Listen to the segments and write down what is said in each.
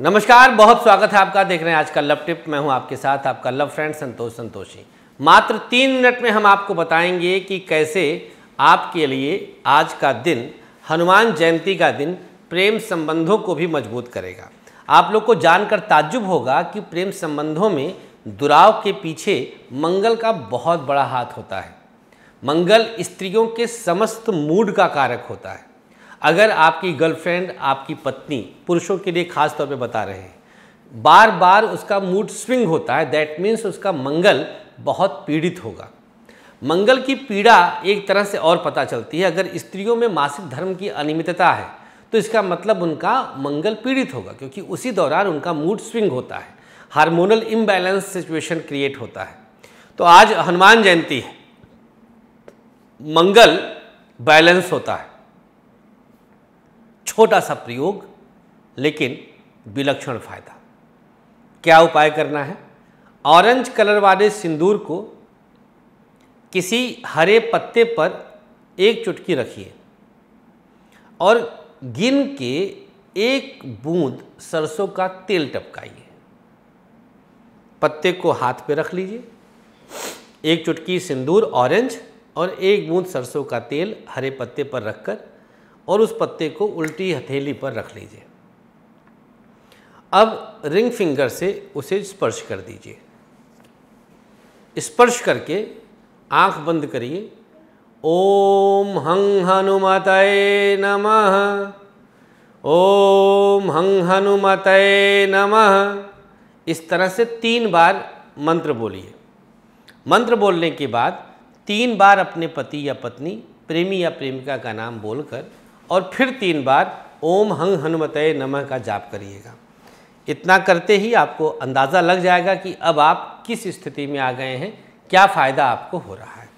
नमस्कार बहुत स्वागत है आपका देख रहे हैं आज का लव टिप मैं हूं आपके साथ आपका लव फ्रेंड संतोष संतोषी मात्र तीन मिनट में हम आपको बताएंगे कि कैसे आपके लिए आज का दिन हनुमान जयंती का दिन प्रेम संबंधों को भी मजबूत करेगा आप लोग को जानकर ताज्जुब होगा कि प्रेम संबंधों में दुराव के पीछे मंगल का बहुत बड़ा हाथ होता है मंगल स्त्रियों के समस्त मूड का कारक होता है अगर आपकी गर्लफ्रेंड आपकी पत्नी पुरुषों के लिए खास तौर पे बता रहे हैं बार बार उसका मूड स्विंग होता है दैट मीन्स उसका मंगल बहुत पीड़ित होगा मंगल की पीड़ा एक तरह से और पता चलती है अगर स्त्रियों में मासिक धर्म की अनियमितता है तो इसका मतलब उनका मंगल पीड़ित होगा क्योंकि उसी दौरान उनका मूड स्विंग होता है हार्मोनल इम्बैलेंस सिचुएशन क्रिएट होता है तो आज हनुमान जयंती है मंगल बैलेंस होता है छोटा सा प्रयोग लेकिन विलक्षण फायदा क्या उपाय करना है ऑरेंज कलर वाले सिंदूर को किसी हरे पत्ते पर एक चुटकी रखिए और गिन के एक बूंद सरसों का तेल टपकाइए पत्ते को हाथ पे रख लीजिए एक चुटकी सिंदूर ऑरेंज और एक बूंद सरसों का तेल हरे पत्ते पर रखकर और उस पत्ते को उल्टी हथेली पर रख लीजिए अब रिंग फिंगर से उसे स्पर्श कर दीजिए स्पर्श करके आंख बंद करिए ओम हंग हनुमतये नमः ओम हंग हनुमतये नमः इस तरह से तीन बार मंत्र बोलिए मंत्र बोलने के बाद तीन बार अपने पति या पत्नी प्रेमी या प्रेमिका का नाम बोलकर और फिर तीन बार ओम हंग हनुमतय नमः का जाप करिएगा इतना करते ही आपको अंदाज़ा लग जाएगा कि अब आप किस स्थिति में आ गए हैं क्या फ़ायदा आपको हो रहा है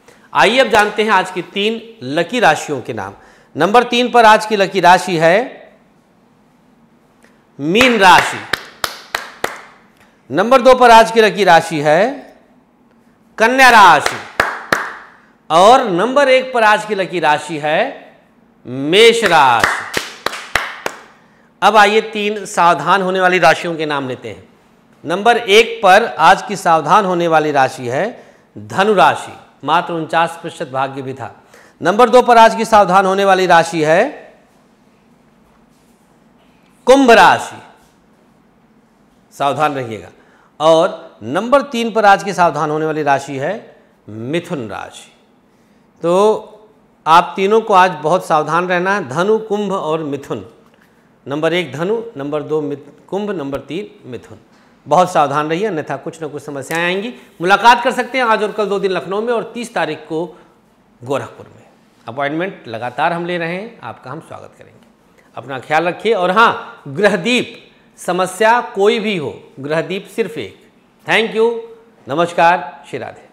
आइए अब जानते हैं आज की तीन लकी राशियों के नाम नंबर तीन पर आज की लकी राशि है मीन राशि नंबर दो पर आज की लकी राशि है कन्या राशि और नंबर एक पर आज की लकी राशि है मेष राशि अब आइए तीन सावधान होने वाली राशियों के नाम लेते हैं नंबर एक पर आज की सावधान होने वाली राशि है धनु राशि मात्र उनचास प्रतिशत भाग्य भी था नंबर दो पर आज की सावधान होने वाली राशि है कुंभ राशि सावधान रहिएगा और नंबर तीन पर आज की सावधान होने वाली राशि है मिथुन राशि तो आप तीनों को आज बहुत सावधान रहना है धनु कुंभ और मिथुन नंबर एक धनु नंबर दो कुंभ नंबर तीन मिथुन बहुत सावधान रहिए अन्यथा कुछ ना कुछ समस्याएं आएंगी मुलाकात कर सकते हैं आज और कल दो दिन लखनऊ में और तीस तारीख को गोरखपुर में अपॉइंटमेंट लगातार हम ले रहे हैं आपका हम स्वागत करेंगे अपना ख्याल रखिए और हाँ गृहदीप समस्या कोई भी हो गृहदीप सिर्फ एक थैंक यू नमस्कार श्री राधे